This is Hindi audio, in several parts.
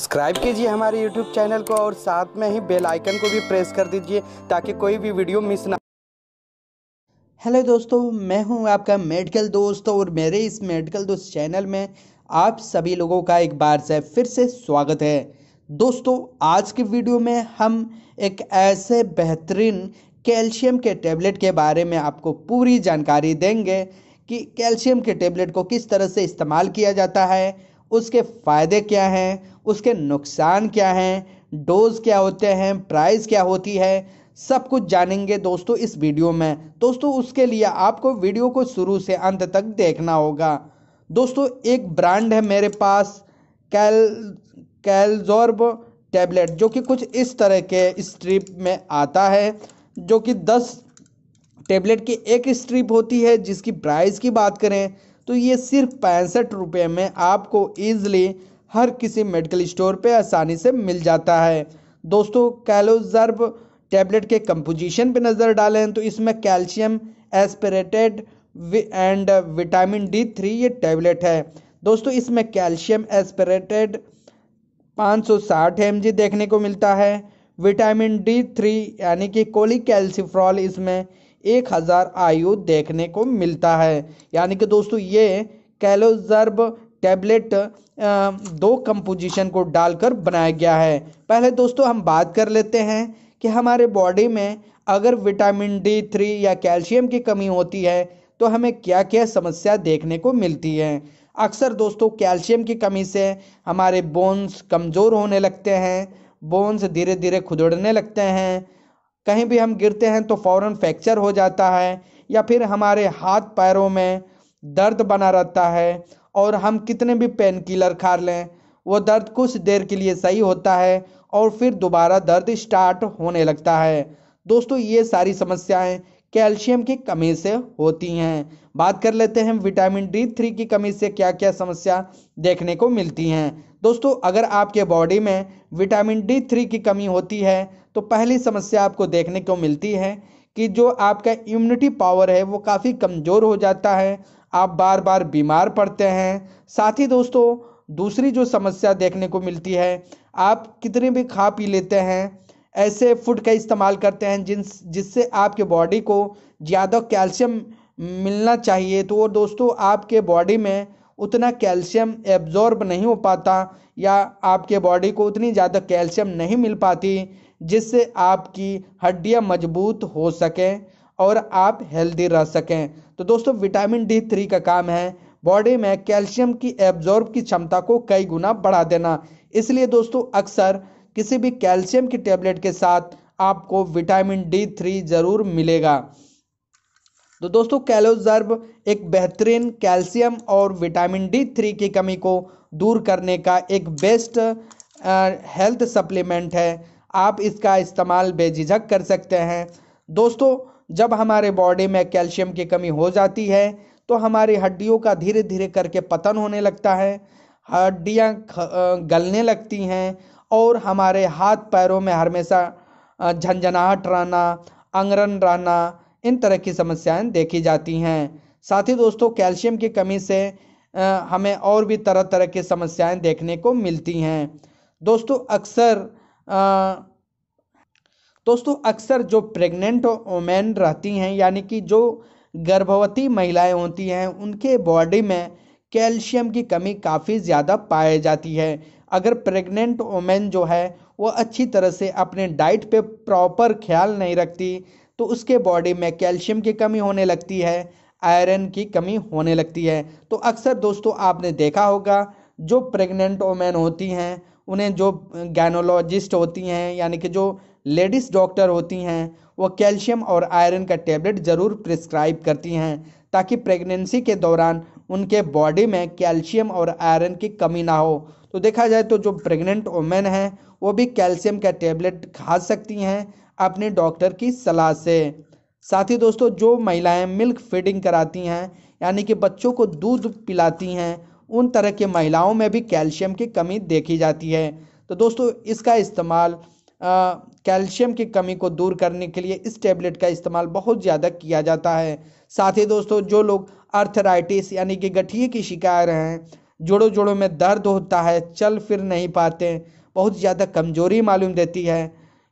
सब्सक्राइब कीजिए हमारे यूट्यूब चैनल को और साथ में ही बेल आइकन को भी प्रेस कर दीजिए ताकि कोई भी वीडियो मिस ना हेलो दोस्तों मैं हूं आपका मेडिकल दोस्त और मेरे इस मेडिकल दोस्त चैनल में आप सभी लोगों का एक बार से फिर से स्वागत है दोस्तों आज की वीडियो में हम एक ऐसे बेहतरीन कैल्शियम के टेबलेट के बारे में आपको पूरी जानकारी देंगे कि कैल्शियम के टेबलेट को किस तरह से इस्तेमाल किया जाता है उसके फ़ायदे क्या हैं उसके नुकसान क्या हैं डोज क्या होते हैं प्राइस क्या होती है सब कुछ जानेंगे दोस्तों इस वीडियो में दोस्तों उसके लिए आपको वीडियो को शुरू से अंत तक देखना होगा दोस्तों एक ब्रांड है मेरे पास कैल कैलजॉर्ब टैबलेट जो कि कुछ इस तरह के स्ट्रिप में आता है जो कि दस टैबलेट की एक स्ट्रिप होती है जिसकी प्राइस की बात करें तो ये सिर्फ पैंसठ रुपये में आपको ईजली हर किसी मेडिकल स्टोर पे आसानी से मिल जाता है दोस्तों कैलोजर्ब टैबलेट के कंपोजिशन पे नज़र डालें तो इसमें calcium aspartate and vitamin D three ये टैबलेट है दोस्तों इसमें कैल्शियम एस्पिरेटेड 560 mg देखने को मिलता है विटामिन डी थ्री यानी कि कोली कैल्सिफ्रॉल इसमें 1000 आयु देखने को मिलता है यानी कि दोस्तों ये कैलोजर्ब टैबलेट दो कंपोजिशन को डालकर बनाया गया है पहले दोस्तों हम बात कर लेते हैं कि हमारे बॉडी में अगर विटामिन डी थ्री या कैल्शियम की कमी होती है तो हमें क्या क्या समस्या देखने को मिलती है अक्सर दोस्तों कैल्शियम की कमी से हमारे बोन्स कमज़ोर होने लगते हैं बोन्स धीरे धीरे खुदड़ने लगते हैं कहीं भी हम गिरते हैं तो फ़ौरन फ्रैक्चर हो जाता है या फिर हमारे हाथ पैरों में दर्द बना रहता है और हम कितने भी पेन किलर खा लें वो दर्द कुछ देर के लिए सही होता है और फिर दोबारा दर्द स्टार्ट होने लगता है दोस्तों ये सारी समस्याएं कैल्शियम की कमी से होती हैं बात कर लेते हैं विटामिन डी थ्री की कमी से क्या क्या समस्या देखने को मिलती हैं दोस्तों अगर आपके बॉडी में विटामिन डी थ्री की कमी होती है तो पहली समस्या आपको देखने को मिलती है कि जो आपका इम्यूनिटी पावर है वो काफ़ी कमज़ोर हो जाता है आप बार बार बीमार पड़ते हैं साथ ही दोस्तों दूसरी जो समस्या देखने को मिलती है आप कितने भी खा पी लेते हैं ऐसे फूड का इस्तेमाल करते हैं जिन जिससे आपके बॉडी को ज़्यादा कैल्शियम मिलना चाहिए तो वो दोस्तों आपके बॉडी में उतना कैल्शियम एब्जॉर्ब नहीं हो पाता या आपके बॉडी को उतनी ज़्यादा कैल्शियम नहीं मिल पाती जिससे आपकी हड्डियाँ मजबूत हो सकें और आप हेल्दी रह सकें तो दोस्तों विटामिन डी थ्री का काम है बॉडी में कैल्शियम की एब्जॉर्ब की क्षमता को कई गुना बढ़ा देना इसलिए दोस्तों अक्सर किसी भी कैल्शियम की टेबलेट के साथ आपको विटामिन डी थ्री जरूर मिलेगा तो दोस्तों कैलोजर्ब एक बेहतरीन कैल्शियम और विटामिन डी थ्री की कमी को दूर करने का एक बेस्ट हेल्थ सप्लीमेंट है आप इसका इस्तेमाल बेझिझक कर सकते हैं दोस्तों जब हमारे बॉडी में कैल्शियम की कमी हो जाती है तो हमारी हड्डियों का धीरे धीरे करके पतन होने लगता है हड्डियाँ गलने लगती हैं और हमारे हाथ पैरों में हमेशा झंझनाहट रहना अंगरन रहना इन तरह की समस्याएं देखी जाती हैं साथ ही दोस्तों कैल्शियम की कमी से हमें और भी तरह तरह की समस्याएं देखने को मिलती हैं दोस्तों अक्सर दोस्तों अक्सर जो प्रेग्नेंट वोमेन रहती हैं यानी कि जो गर्भवती महिलाएं होती हैं उनके बॉडी में कैल्शियम की कमी काफ़ी ज़्यादा पाई जाती है अगर प्रेग्नेंट वोमेन जो है वो अच्छी तरह से अपने डाइट पे प्रॉपर ख्याल नहीं रखती तो उसके बॉडी में कैल्शियम की कमी होने लगती है आयरन की कमी होने लगती है तो अक्सर दोस्तों आपने देखा होगा जो प्रेग्नेंट वोमेन होती हैं उन्हें जो गैनोलॉजिस्ट होती हैं यानी कि जो लेडीज़ डॉक्टर होती हैं वो कैल्शियम और आयरन का टेबलेट ज़रूर प्रिस्क्राइब करती हैं ताकि प्रेगनेंसी के दौरान उनके बॉडी में कैल्शियम और आयरन की कमी ना हो तो देखा जाए तो जो प्रेग्नेंट वमेन हैं वो भी कैल्शियम का टेबलेट खा सकती हैं अपने डॉक्टर की सलाह से साथ ही दोस्तों जो महिलाएं मिल्क फीडिंग कराती हैं यानी कि बच्चों को दूध पिलाती हैं उन तरह के महिलाओं में भी कैल्शियम की कमी देखी जाती है तो दोस्तों इसका इस्तेमाल कैल्शियम की कमी को दूर करने के लिए इस टेबलेट का इस्तेमाल बहुत ज़्यादा किया जाता है साथ ही दोस्तों जो लोग अर्थराइटिस यानी कि गठिए की शिकार हैं जोड़ों जोड़ों में दर्द होता है चल फिर नहीं पाते बहुत ज़्यादा कमजोरी मालूम देती है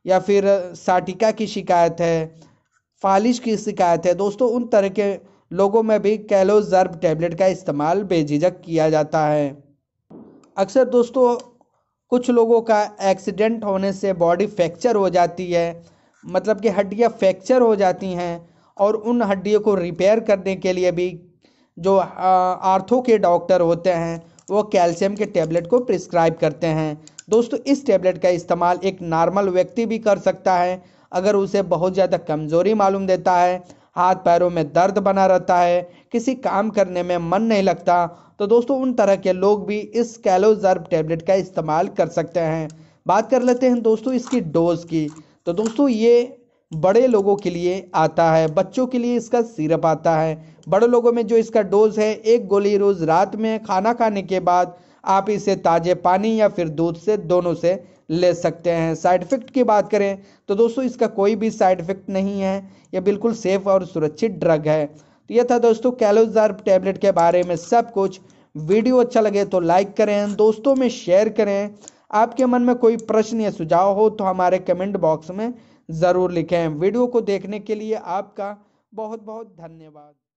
या फिर साटिका की शिकायत है फालिश की शिकायत है दोस्तों उन तरह के लोगों में भी कैलोजर्ब टैबलेट का इस्तेमाल बेझिझक किया जाता है अक्सर दोस्तों कुछ लोगों का एक्सीडेंट होने से बॉडी फ्रैक्चर हो जाती है मतलब कि हड्डियाँ फ्रैक्चर हो जाती हैं और उन हड्डियों को रिपेयर करने के लिए भी जो आर्थो के डॉक्टर होते हैं वो कैल्शियम के टैबलेट को प्रिस्क्राइब करते हैं दोस्तों इस टैबलेट का इस्तेमाल एक नॉर्मल व्यक्ति भी कर सकता है अगर उसे बहुत ज़्यादा कमज़ोरी मालूम देता है हाथ पैरों में दर्द बना रहता है किसी काम करने में मन नहीं लगता तो दोस्तों उन तरह के लोग भी इस कैलोजर्ब टैबलेट का इस्तेमाल कर सकते हैं बात कर लेते हैं दोस्तों इसकी डोज की तो दोस्तों ये बड़े लोगों के लिए आता है बच्चों के लिए इसका सिरप आता है बड़े लोगों में जो इसका डोज है एक गोली रोज़ रात में खाना खाने के बाद आप इसे ताज़े पानी या फिर दूध से दोनों से ले सकते हैं साइड इफ़ेक्ट की बात करें तो दोस्तों इसका कोई भी साइड इफ़ेक्ट नहीं है यह बिल्कुल सेफ़ और सुरक्षित ड्रग है तो यह था दोस्तों कैलोजार टैबलेट के बारे में सब कुछ वीडियो अच्छा लगे तो लाइक करें दोस्तों में शेयर करें आपके मन में कोई प्रश्न या सुझाव हो तो हमारे कमेंट बॉक्स में ज़रूर लिखें वीडियो को देखने के लिए आपका बहुत बहुत धन्यवाद